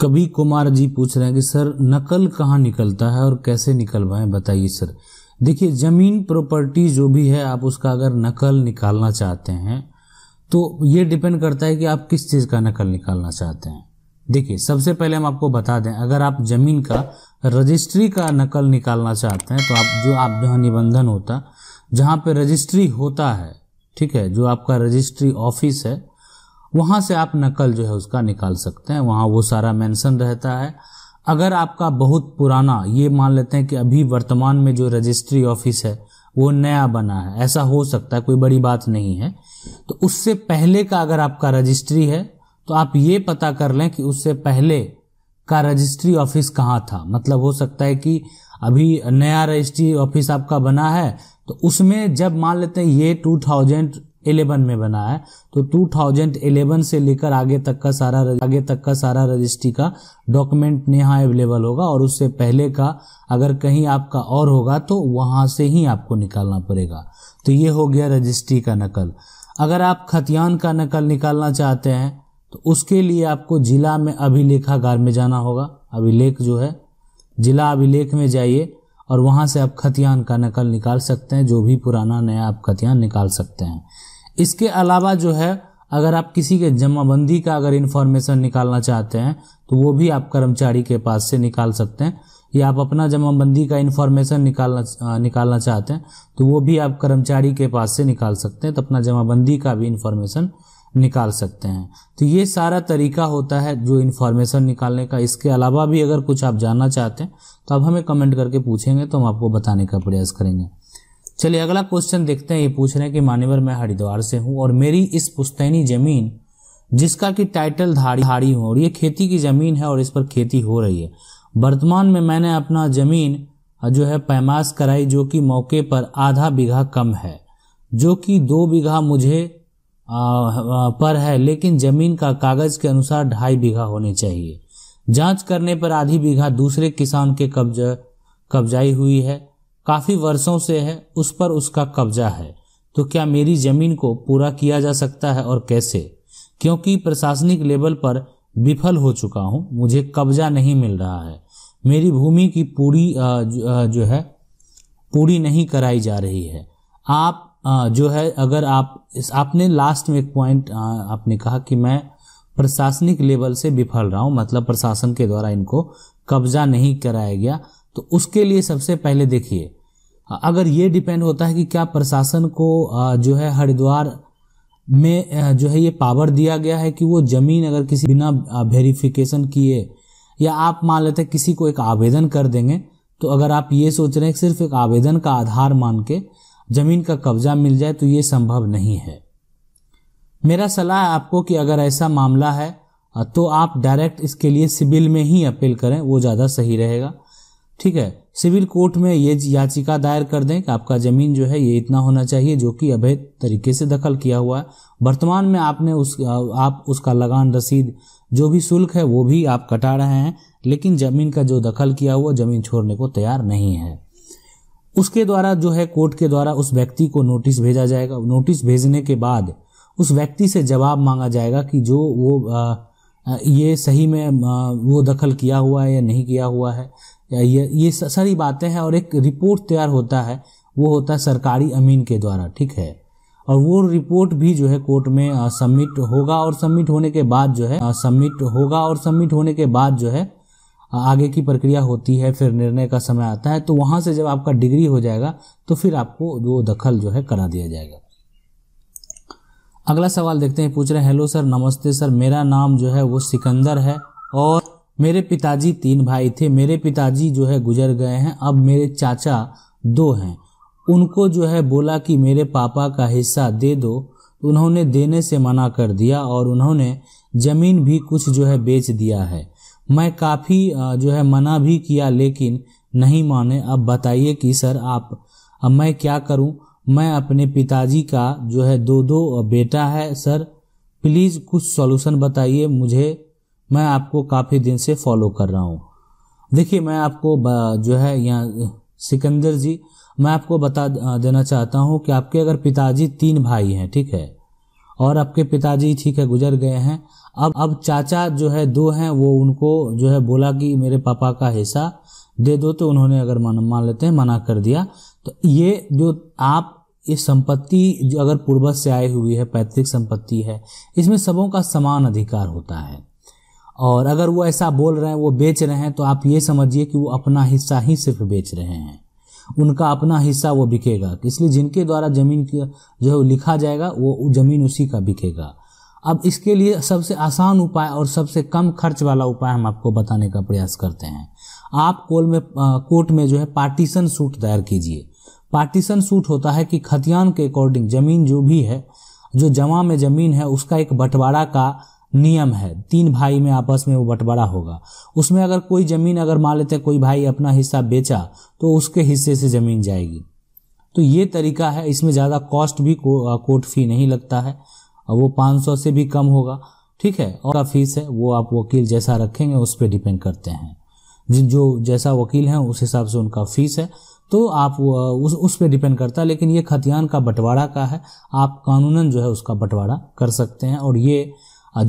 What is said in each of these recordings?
कभी कुमार जी पूछ रहे हैं कि सर नकल कहाँ निकलता है और कैसे निकलवाएं बताइए सर देखिए ज़मीन प्रॉपर्टी जो भी है आप उसका अगर नकल निकालना चाहते हैं तो ये डिपेंड करता है कि आप किस चीज़ का नकल निकालना चाहते हैं देखिए सबसे पहले हम आपको बता दें अगर आप ज़मीन का रजिस्ट्री का नकल निकालना चाहते हैं तो आप जो आप जहाँ निबंधन होता जहाँ पे रजिस्ट्री होता है ठीक है जो आपका रजिस्ट्री ऑफिस है वहाँ से आप नकल जो है उसका निकाल सकते हैं वहाँ वो सारा मेंशन रहता है अगर आपका बहुत पुराना ये मान लेते हैं कि अभी वर्तमान में जो रजिस्ट्री ऑफिस है वो नया बना है ऐसा हो सकता है कोई बड़ी बात नहीं है तो उससे पहले का अगर आपका रजिस्ट्री है तो आप ये पता कर लें कि उससे पहले का रजिस्ट्री ऑफिस कहाँ था मतलब हो सकता है कि अभी नया रजिस्ट्री ऑफिस आपका बना है तो उसमें जब मान लेते हैं ये टू थाउजेंड इलेवन में बना है तो टू थाउजेंड इलेवन से लेकर आगे तक का सारा आगे तक का सारा रजिस्ट्री का डॉक्यूमेंट यहाँ अवेलेबल होगा और उससे पहले का अगर कहीं आपका और होगा तो वहां से ही आपको निकालना पड़ेगा तो ये हो गया रजिस्ट्री का नकल अगर आप खतियान का नकल निकालना चाहते हैं तो उसके लिए आपको जिला में अभिलेखागार में जाना होगा अभिलेख जो है जिला अभिलेख में जाइए और वहां से आप खतियान का नकल निकाल सकते हैं जो भी पुराना नया आप खतियान निकाल सकते हैं इसके अलावा जो है अगर आप किसी के जमाबंदी का अगर इन्फॉर्मेशन निकालना चाहते हैं तो वो भी आप कर्मचारी के पास से निकाल सकते हैं या आप अपना जमाबंदी का इन्फॉर्मेशन निकालना निकालना चाहते हैं तो वो भी आप कर्मचारी के पास से निकाल सकते हैं तो अपना जमाबंदी का भी इन्फॉर्मेशन निकाल सकते हैं तो ये सारा तरीका होता है जो इन्फॉर्मेशन निकालने का इसके अलावा भी अगर कुछ आप जानना चाहते हैं तो आप हमें कमेंट करके पूछेंगे तो हम आपको बताने का प्रयास करेंगे चलिए अगला क्वेश्चन देखते हैं ये पूछ रहे हैं कि मान्यवर मैं हरिद्वार से हूँ और मेरी इस पुस्तैनी जमीन जिसका कि टाइटल धारी धारी हूँ और ये खेती की ज़मीन है और इस पर खेती हो रही है वर्तमान में मैंने अपना ज़मीन जो है पैमाश कराई जो कि मौके पर आधा बीघा कम है जो कि दो बीघा मुझे आ, आ, पर है लेकिन ज़मीन का कागज़ के अनुसार ढाई बीघा होने चाहिए जांच करने पर आधी बीघा दूसरे किसान के कब्जा कब्जाई हुई है काफ़ी वर्षों से है उस पर उसका कब्जा है तो क्या मेरी ज़मीन को पूरा किया जा सकता है और कैसे क्योंकि प्रशासनिक लेवल पर विफल हो चुका हूं मुझे कब्जा नहीं मिल रहा है मेरी भूमि की पूरी जो है पूरी नहीं कराई जा रही है आप जो है अगर आप आपने लास्ट में एक पॉइंट आपने कहा कि मैं प्रशासनिक लेवल से विफल रहा हूँ मतलब प्रशासन के द्वारा इनको कब्जा नहीं कराया गया तो उसके लिए सबसे पहले देखिए अगर ये डिपेंड होता है कि क्या प्रशासन को जो है हरिद्वार में जो है ये पावर दिया गया है कि वो जमीन अगर किसी बिना वेरिफिकेशन किए या आप मान लेते किसी को एक आवेदन कर देंगे तो अगर आप ये सोच रहे हैं सिर्फ एक आवेदन का आधार मान के जमीन का कब्जा मिल जाए तो ये संभव नहीं है मेरा सलाह है आपको कि अगर ऐसा मामला है तो आप डायरेक्ट इसके लिए सिविल में ही अपील करें वो ज़्यादा सही रहेगा ठीक है सिविल कोर्ट में ये याचिका दायर कर दें कि आपका जमीन जो है ये इतना होना चाहिए जो कि अवैध तरीके से दखल किया हुआ है वर्तमान में आपने उस आप उसका लगान रसीद जो भी शुल्क है वो भी आप कटा रहे हैं लेकिन जमीन का जो दखल किया हुआ जमीन छोड़ने को तैयार नहीं है उसके द्वारा जो है कोर्ट के द्वारा उस व्यक्ति को नोटिस भेजा जाएगा नोटिस भेजने के बाद उस व्यक्ति से जवाब मांगा जाएगा कि जो वो आ, ये सही में वो दखल किया हुआ है या नहीं किया हुआ है या ये ये सारी बातें हैं और एक रिपोर्ट तैयार होता है वो होता है सरकारी अमीन के द्वारा ठीक है और वो रिपोर्ट भी जो है कोर्ट में सबमिट होगा और सबमिट होने के बाद जो है सबमिट होगा और सबमिट होने के बाद जो है आगे की प्रक्रिया होती है फिर निर्णय का समय आता है तो वहाँ से जब आपका डिग्री हो जाएगा तो फिर आपको वो दखल जो है करा दिया जाएगा अगला सवाल देखते हैं पूछ रहे हैं हेलो सर नमस्ते सर मेरा नाम जो है वो सिकंदर है और मेरे पिताजी तीन भाई थे मेरे पिताजी जो है गुजर गए हैं अब मेरे चाचा दो हैं उनको जो है बोला कि मेरे पापा का हिस्सा दे दो उन्होंने देने से मना कर दिया और उन्होंने ज़मीन भी कुछ जो है बेच दिया है मैं काफ़ी जो है मना भी किया लेकिन नहीं माने अब बताइए कि सर आप अब मैं क्या करूं मैं अपने पिताजी का जो है दो दो बेटा है सर प्लीज़ कुछ सॉल्यूशन बताइए मुझे मैं आपको काफ़ी दिन से फॉलो कर रहा हूँ देखिए मैं आपको जो है यहाँ सिकंदर जी मैं आपको बता देना चाहता हूँ कि आपके अगर पिताजी तीन भाई हैं ठीक है और आपके पिताजी ठीक है गुजर गए हैं अब अब चाचा जो है दो हैं वो उनको जो है बोला कि मेरे पापा का हिस्सा दे दो तो उन्होंने अगर मान मान लेते हैं मना कर दिया तो ये जो आप ये संपत्ति जो अगर पूर्वज से आई हुई है पैतृक संपत्ति है इसमें सबों का समान अधिकार होता है और अगर वो ऐसा बोल रहे हैं वो बेच रहे हैं तो आप ये समझिए कि वो अपना हिस्सा ही सिर्फ बेच रहे हैं उनका अपना हिस्सा वो बिकेगा इसलिए जिनके द्वारा जमीन की जो है लिखा जाएगा वो जमीन उसी का बिकेगा अब इसके लिए सबसे आसान उपाय और सबसे कम खर्च वाला उपाय हम आपको बताने का प्रयास करते हैं आप कोल में कोर्ट में जो है पार्टीशन सूट दायर कीजिए पार्टीशन सूट होता है कि खतियान के अकॉर्डिंग जमीन जो भी है जो जमा में जमीन है उसका एक बंटवारा का नियम है तीन भाई में आपस में वो बंटवारा होगा उसमें अगर कोई ज़मीन अगर मान लेते कोई भाई अपना हिस्सा बेचा तो उसके हिस्से से ज़मीन जाएगी तो ये तरीका है इसमें ज़्यादा कॉस्ट भी को, कोर्ट फी नहीं लगता है वो 500 से भी कम होगा ठीक है और फीस है वो आप वकील जैसा रखेंगे उस पर डिपेंड करते हैं जो जैसा वकील हैं उस हिसाब से उनका फीस है तो आप उस उस पर डिपेंड करता है लेकिन ये खतियान का बंटवारा का है आप कानूनन जो है उसका बंटवारा कर सकते हैं और ये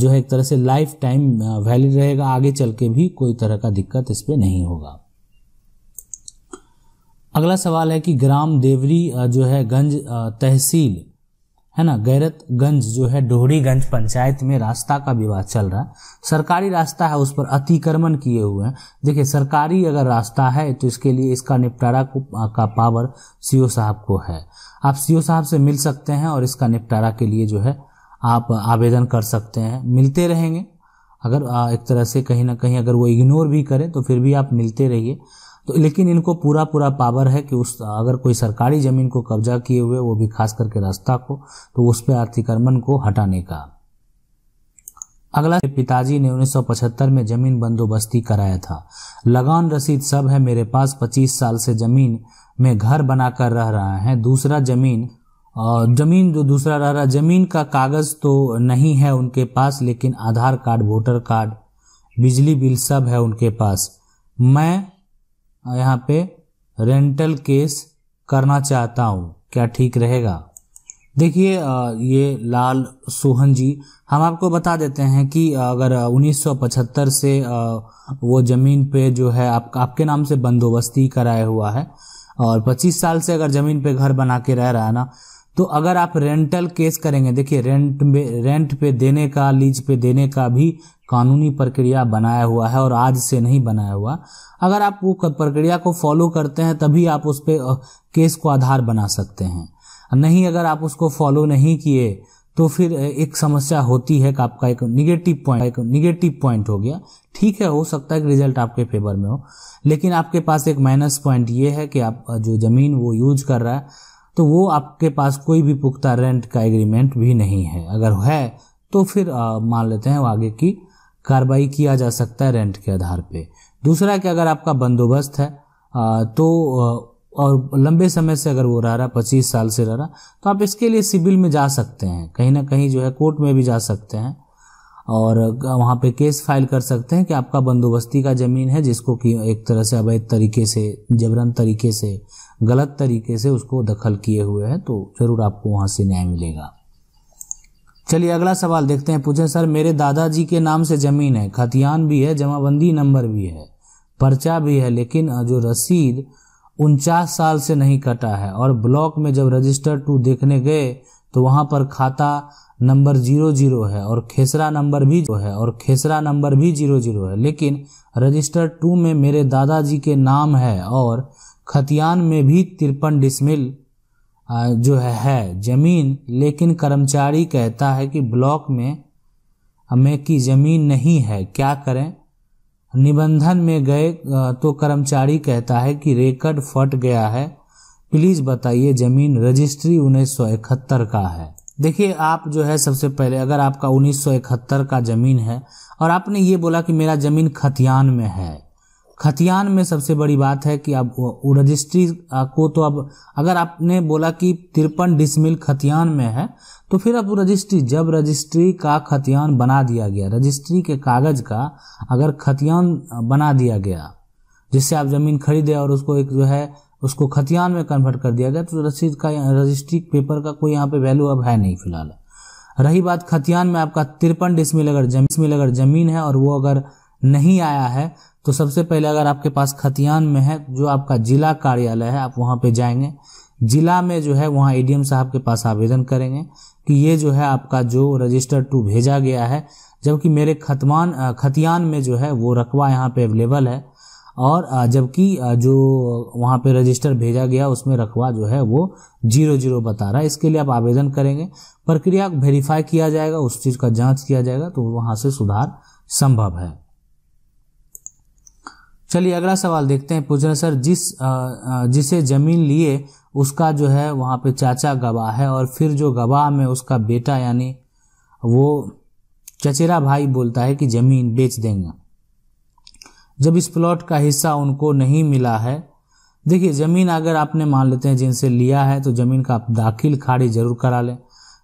जो है एक तरह से लाइफ टाइम वैलिड रहेगा आगे चल के भी कोई तरह का दिक्कत इस पर नहीं होगा अगला सवाल है कि ग्राम देवरी जो है गंज तहसील है ना गैरतगंज जो है डोहरीगंज पंचायत में रास्ता का विवाद चल रहा है सरकारी रास्ता है उस पर अतिक्रमण किए हुए हैं देखिए सरकारी अगर रास्ता है तो इसके लिए इसका निपटारा का पावर सीओ साहब को है आप सीओ साहब से मिल सकते हैं और इसका निपटारा के लिए जो है आप आवेदन कर सकते हैं मिलते रहेंगे अगर एक तरह से कहीं ना कहीं अगर वो इग्नोर भी करें तो फिर भी आप मिलते रहिए तो लेकिन इनको पूरा पूरा पावर है कि उस अगर कोई सरकारी ज़मीन को कब्जा किए हुए वो भी खास करके रास्ता को तो उस पर अतिक्रमण को हटाने का अगला पिताजी ने 1975 में जमीन बंदोबस्ती कराया था लगान रसीद सब है मेरे पास 25 साल से जमीन में घर बनाकर रह रहा है दूसरा जमीन जमीन जो दूसरा रह रहा जमीन का कागज तो नहीं है उनके पास लेकिन आधार कार्ड वोटर कार्ड बिजली बिल सब है उनके पास मैं यहाँ पे रेंटल केस करना चाहता हूँ क्या ठीक रहेगा देखिए ये लाल सोहन जी हम आपको बता देते हैं कि अगर 1975 से वो ज़मीन पे जो है आप, आपके नाम से बंदोबस्ती कराया हुआ है और 25 साल से अगर ज़मीन पे घर बना के रह रहा है ना तो अगर आप रेंटल केस करेंगे देखिए रेंट में रेंट पे देने का लीज पे देने का भी कानूनी प्रक्रिया बनाया हुआ है और आज से नहीं बनाया हुआ अगर आप वो प्रक्रिया को फॉलो करते हैं तभी आप उस पर केस को आधार बना सकते हैं नहीं अगर आप उसको फॉलो नहीं किए तो फिर एक समस्या होती है कि आपका एक निगेटिव पॉइंट एक निगेटिव पॉइंट हो गया ठीक है हो सकता है कि रिजल्ट आपके फेवर में हो लेकिन आपके पास एक माइनस पॉइंट ये है कि आप जो ज़मीन वो यूज कर रहा है तो वो आपके पास कोई भी पुख्ता रेंट का एग्रीमेंट भी नहीं है अगर है तो फिर मान लेते हैं आगे की कार्रवाई किया जा सकता है रेंट के आधार पे दूसरा कि अगर आपका बंदोबस्त है आ, तो और लंबे समय से अगर वो रह रहा पच्चीस साल से रह रहा तो आप इसके लिए सिविल में जा सकते हैं कहीं ना कहीं जो है कोर्ट में भी जा सकते हैं और वहाँ पे केस फाइल कर सकते हैं कि आपका बंदोबस्ती का ज़मीन है जिसको कि एक तरह से अवैध तरीके से जबरन तरीके से गलत तरीके से उसको दखल किए हुए हैं तो ज़रूर आपको वहाँ से न्याय मिलेगा चलिए अगला सवाल देखते हैं पूछे सर मेरे दादाजी के नाम से ज़मीन है खतियान भी है जमाबंदी नंबर भी है पर्चा भी है लेकिन जो रसीद उनचास साल से नहीं कटा है और ब्लॉक में जब रजिस्टर टू देखने गए तो वहाँ पर खाता नंबर जीरो जीरो है और खेसरा नंबर भी जीरो है और खेसरा नंबर भी जीरो जीरो है लेकिन रजिस्टर टू में मेरे दादाजी के नाम है और खतियान में भी तिरपन डिसमिल जो है, है जमीन लेकिन कर्मचारी कहता है कि ब्लॉक में हमें की जमीन नहीं है क्या करें निबंधन में गए तो कर्मचारी कहता है कि रेकर्ड फट गया है प्लीज बताइए जमीन रजिस्ट्री उन्नीस का है देखिए आप जो है सबसे पहले अगर आपका 1971 का ज़मीन है और आपने ये बोला कि मेरा ज़मीन खतियान में है खतियान में सबसे बड़ी बात है कि अब रजिस्ट्री को तो अब अगर आपने बोला कि तिरपन डिसमिल खतियान में है तो फिर अब रजिस्ट्री जब रजिस्ट्री का खतियान बना दिया गया रजिस्ट्री के कागज़ का अगर खतियान बना दिया गया जिससे आप ज़मीन खरीदे और उसको एक जो है उसको खतियान में कन्वर्ट कर दिया गया तो रसीद का रजिस्ट्री पेपर का कोई यहाँ पे वैल्यू अब है नहीं फिलहाल रही बात खतियान में आपका तिरपन डिसमिल अगर जमीन अगर जमीन है और वो अगर नहीं आया है तो सबसे पहले अगर आपके पास खतियान में है जो आपका जिला कार्यालय है आप वहाँ पे जाएंगे जिला में जो है वहाँ एडीएम साहब के पास आवेदन करेंगे कि ये जो है आपका जो रजिस्टर टू भेजा गया है जबकि मेरे खतमान खतियान में जो है वो रकबा यहाँ पे अवेलेबल है और जबकि जो वहाँ पे रजिस्टर भेजा गया उसमें रकबा जो है वो जीरो जीरो बता रहा है इसके लिए आप आवेदन करेंगे प्रक्रिया वेरीफाई किया जाएगा उस चीज़ का जांच किया जाएगा तो वहाँ से सुधार संभव है चलिए अगला सवाल देखते हैं पूछ रहे सर जिस जिसे ज़मीन लिए उसका जो है वहाँ पे चाचा गवाह है और फिर जो गवाह में उसका बेटा यानी वो चचेरा भाई बोलता है कि ज़मीन बेच देंगे जब इस प्लॉट का हिस्सा उनको नहीं मिला है देखिए ज़मीन अगर आपने मान लेते हैं जिनसे लिया है तो ज़मीन का आप दाखिल खारिज जरूर करा लें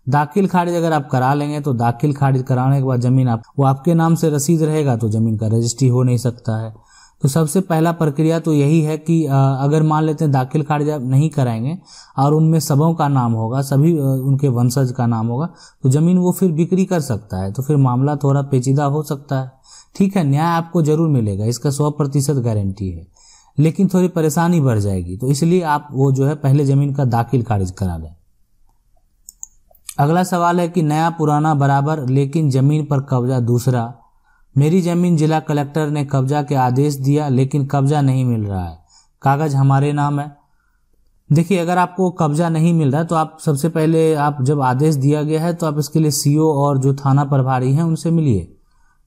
दाखिल खारिज अगर आप करा लेंगे तो दाखिल खारिज कराने के बाद ज़मीन आप वो आपके नाम से रसीद रहेगा तो ज़मीन का रजिस्ट्री हो नहीं सकता है तो सबसे पहला प्रक्रिया तो यही है कि अगर मान लेते हैं दाखिल खारिज आप नहीं कराएंगे और उनमें सबों का नाम होगा सभी उनके वंशज का नाम होगा तो ज़मीन वो फिर बिक्री कर सकता है तो फिर मामला थोड़ा पेचीदा हो सकता है ठीक है न्याय आपको जरूर मिलेगा इसका सौ प्रतिशत गारंटी है लेकिन थोड़ी परेशानी बढ़ जाएगी तो इसलिए आप वो जो है पहले जमीन का दाखिल खारिज करा लें अगला सवाल है कि नया पुराना बराबर लेकिन जमीन पर कब्जा दूसरा मेरी जमीन जिला कलेक्टर ने कब्जा के आदेश दिया लेकिन कब्जा नहीं मिल रहा है कागज हमारे नाम है देखिए अगर आपको कब्जा नहीं मिल रहा है तो आप सबसे पहले आप जब आदेश दिया गया है तो आप इसके लिए सीओ और जो थाना प्रभारी हैं उनसे मिलिए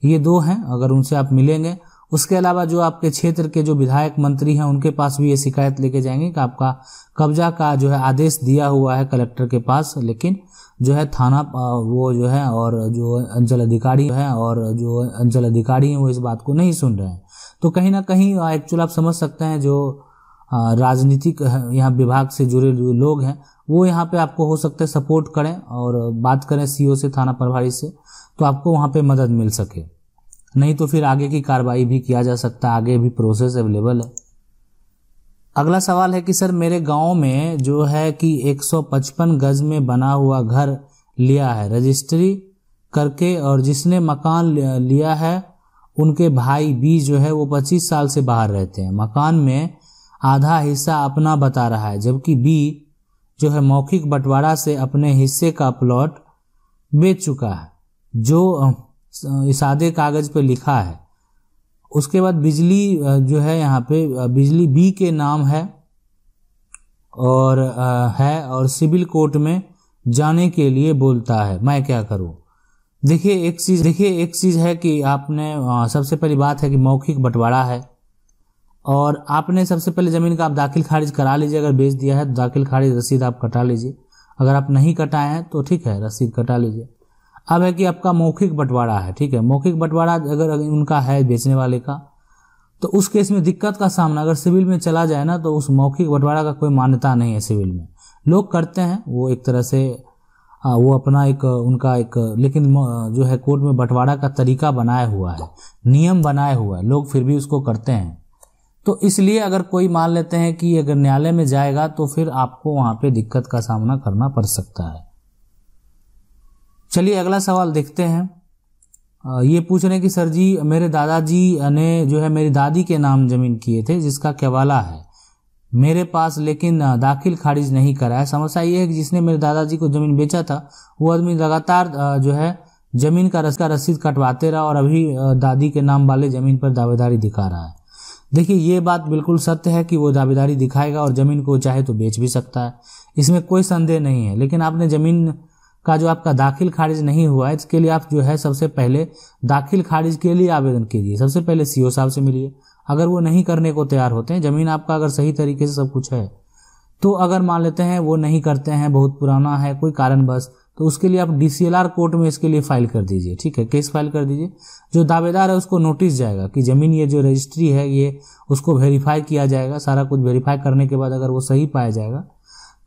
ये दो हैं अगर उनसे आप मिलेंगे उसके अलावा जो आपके क्षेत्र के जो विधायक मंत्री हैं उनके पास भी ये शिकायत लेके जाएंगे कि आपका कब्जा का जो है आदेश दिया हुआ है कलेक्टर के पास लेकिन जो है थाना वो जो है और जो अंचल अधिकारी है और जो अंचल अधिकारी हैं वो इस बात को नहीं सुन रहे हैं तो कहीं ना कहीं एक्चुअल आप समझ सकते हैं जो राजनीतिक यहाँ विभाग से जुड़े लोग हैं वो यहाँ पे आपको हो सकता है सपोर्ट करें और बात करें सीओ से थाना प्रभारी से तो आपको वहाँ पे मदद मिल सके नहीं तो फिर आगे की कार्रवाई भी किया जा सकता है आगे भी प्रोसेस अवेलेबल है अगला सवाल है कि सर मेरे गांव में जो है कि 155 गज में बना हुआ घर लिया है रजिस्ट्री करके और जिसने मकान लिया है उनके भाई बी जो है वो 25 साल से बाहर रहते हैं मकान में आधा हिस्सा अपना बता रहा है जबकि बी जो है मौखिक बंटवारा से अपने हिस्से का प्लॉट बेच चुका है जो सादे कागज़ पे लिखा है उसके बाद बिजली जो है यहाँ पे बिजली बी के नाम है और है और सिविल कोर्ट में जाने के लिए बोलता है मैं क्या करूँ देखिए एक चीज़ देखिए एक चीज़ है कि आपने सबसे पहली बात है कि मौखिक बंटवारा है और आपने सबसे पहले ज़मीन का आप दाखिल खारिज करा लीजिए अगर बेच दिया है तो दाखिल खारिज रसीद आप कटा लीजिए अगर आप नहीं कटाए हैं तो ठीक है रसीद कटा लीजिए अब है कि आपका मौखिक बंटवारा है ठीक है मौखिक बंटवारा अगर उनका है बेचने वाले का तो उस केस में दिक्कत का सामना अगर सिविल में चला जाए ना तो उस मौखिक बंटवारा का कोई मान्यता नहीं है सिविल में लोग करते हैं वो एक तरह से वो अपना एक उनका एक लेकिन जो है कोर्ट में बंटवारा का तरीका बनाया हुआ है नियम बनाया हुआ है लोग फिर भी उसको करते हैं तो इसलिए अगर कोई मान लेते हैं कि अगर न्यायालय में जाएगा तो फिर आपको वहाँ पे दिक्कत का सामना करना पड़ सकता है चलिए अगला सवाल देखते हैं ये पूछ रहे हैं कि सर जी मेरे दादाजी ने जो है मेरी दादी के नाम जमीन किए थे जिसका केवाला है मेरे पास लेकिन दाखिल खारिज नहीं करा है समस्या ये है कि जिसने मेरे दादाजी को ज़मीन बेचा था वो आदमी लगातार जो है ज़मीन का रस्का रसीद कटवाते रहा और अभी दादी के नाम वाले ज़मीन पर दावेदारी दिखा रहा है देखिए ये बात बिल्कुल सत्य है कि वो दावेदारी दिखाएगा और ज़मीन को चाहे तो बेच भी सकता है इसमें कोई संदेह नहीं है लेकिन आपने ज़मीन का जो आपका दाखिल खारिज नहीं हुआ है इसके लिए आप जो है सबसे पहले दाखिल खारिज के लिए आवेदन कीजिए सबसे पहले सीओ साहब से मिलिए अगर वो नहीं करने को तैयार होते हैं ज़मीन आपका अगर सही तरीके से सब कुछ है तो अगर मान लेते हैं वो नहीं करते हैं बहुत पुराना है कोई कारणवश तो उसके लिए आप डी कोर्ट में इसके लिए फाइल कर दीजिए ठीक है केस फाइल कर दीजिए जो दावेदार है उसको नोटिस जाएगा कि ज़मीन ये जो रजिस्ट्री है ये उसको वेरीफाई किया जाएगा सारा कुछ वेरीफाई करने के बाद अगर वो सही पाया जाएगा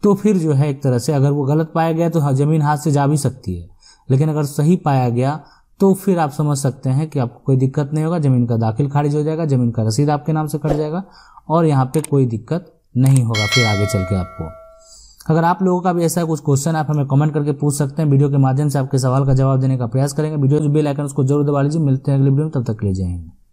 तो फिर जो है एक तरह से अगर वो गलत पाया गया तो हाँ, ज़मीन हाथ से जा भी सकती है लेकिन अगर सही पाया गया तो फिर आप समझ सकते हैं कि आपको कोई दिक्कत नहीं होगा ज़मीन का दाखिल खारिज हो जाएगा ज़मीन का रसीद आपके नाम से कट जाएगा और यहाँ पे कोई दिक्कत नहीं होगा फिर आगे चल के आपको अगर आप लोगों का भी ऐसा कुछ क्वेश्चन आप हमें कमेंट करके पूछ सकते हैं वीडियो के माध्यम से आपके सवाल का जवाब देने का प्रयास करेंगे वीडियो बेल आइकन उसको जरूर दबा लीजिए मिलते हैं अगले वीडियो में तब तक ले जाएंगे